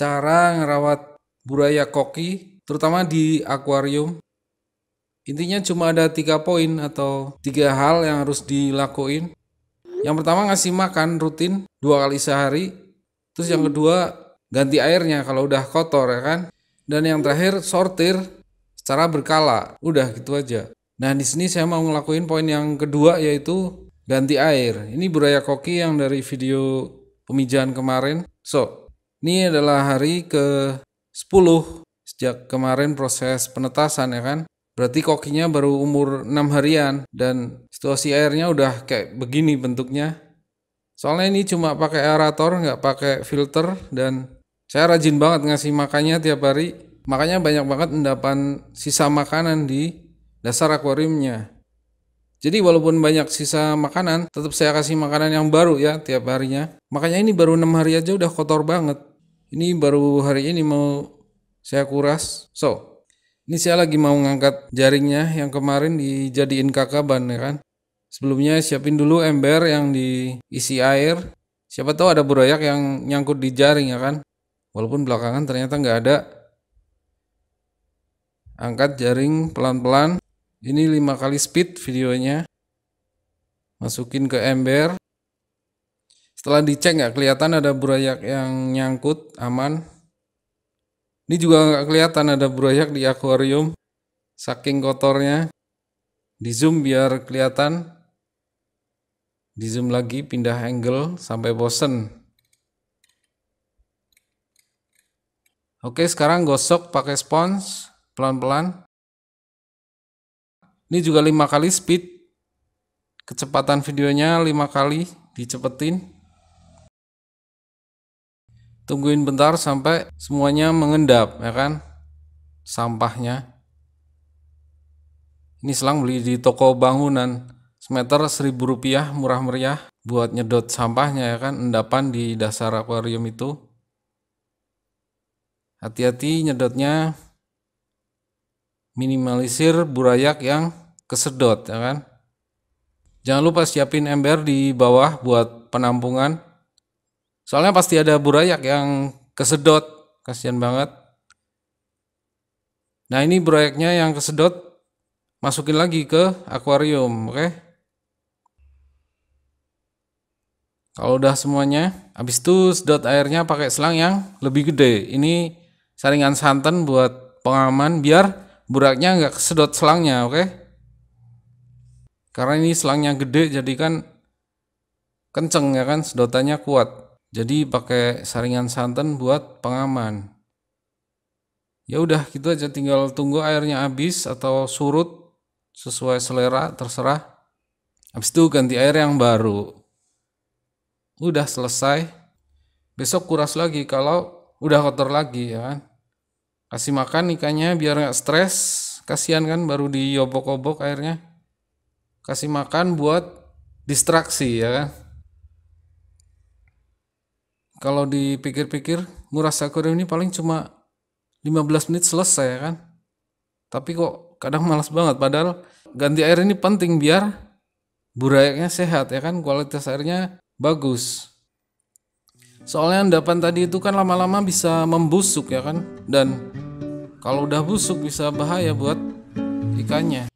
cara ngerawat buraya koki, terutama di akuarium. Intinya cuma ada tiga poin atau tiga hal yang harus dilakuin. Yang pertama ngasih makan rutin dua kali sehari. Terus yang kedua ganti airnya kalau udah kotor ya kan. Dan yang terakhir sortir secara berkala. Udah gitu aja. Nah di sini saya mau ngelakuin poin yang kedua yaitu ganti air. Ini buraya koki yang dari video pemijahan kemarin. So, ini adalah hari ke-10 sejak kemarin proses penetasan ya kan. Berarti kokinya baru umur 6 harian dan situasi airnya udah kayak begini bentuknya. Soalnya ini cuma pakai aerator, nggak pakai filter dan saya rajin banget ngasih makannya tiap hari. Makanya banyak banget endapan sisa makanan di dasar akuariumnya. Jadi walaupun banyak sisa makanan, tetap saya kasih makanan yang baru ya tiap harinya. Makanya ini baru 6 hari aja udah kotor banget. Ini baru hari ini mau saya kuras. So, ini saya lagi mau ngangkat jaringnya yang kemarin dijadiin kakaban ya kan. Sebelumnya siapin dulu ember yang diisi air. Siapa tahu ada burayak yang nyangkut di jaring ya kan. Walaupun belakangan ternyata nggak ada. Angkat jaring pelan-pelan. Ini 5 kali speed videonya. Masukin ke ember setelah dicek nggak kelihatan ada burayak yang nyangkut aman ini juga nggak kelihatan ada burayak di akuarium saking kotornya di zoom biar kelihatan di zoom lagi pindah angle sampai bosen oke sekarang gosok pakai spons pelan-pelan ini juga lima kali speed kecepatan videonya lima kali dicepetin tungguin bentar sampai semuanya mengendap ya kan sampahnya ini selang beli di toko bangunan semeter seribu rupiah murah meriah buat nyedot sampahnya ya kan endapan di dasar akuarium itu hati-hati nyedotnya minimalisir burayak yang kesedot ya kan jangan lupa siapin ember di bawah buat penampungan Soalnya pasti ada burayak yang kesedot, kasihan banget. Nah ini burayaknya yang kesedot, masukin lagi ke akuarium, oke? Okay? Kalau udah semuanya, habis itu sedot airnya pakai selang yang lebih gede. Ini saringan santan buat pengaman biar buraknya nggak kesedot selangnya, oke? Okay? Karena ini selangnya gede jadi kan kenceng ya kan sedotannya kuat. Jadi pakai saringan santan buat pengaman. Ya udah gitu aja tinggal tunggu airnya habis atau surut sesuai selera terserah. Habis itu ganti air yang baru. Udah selesai. Besok kuras lagi kalau udah kotor lagi ya kan. Kasih makan ikannya biar nggak stres. Kasihan kan baru diyobok-obok airnya. Kasih makan buat distraksi ya kan kalau dipikir-pikir nguras akuarium ini paling cuma 15 menit selesai ya kan tapi kok kadang malas banget padahal ganti air ini penting biar burayaknya sehat ya kan kualitas airnya bagus soalnya endapan tadi itu kan lama-lama bisa membusuk ya kan dan kalau udah busuk bisa bahaya buat ikannya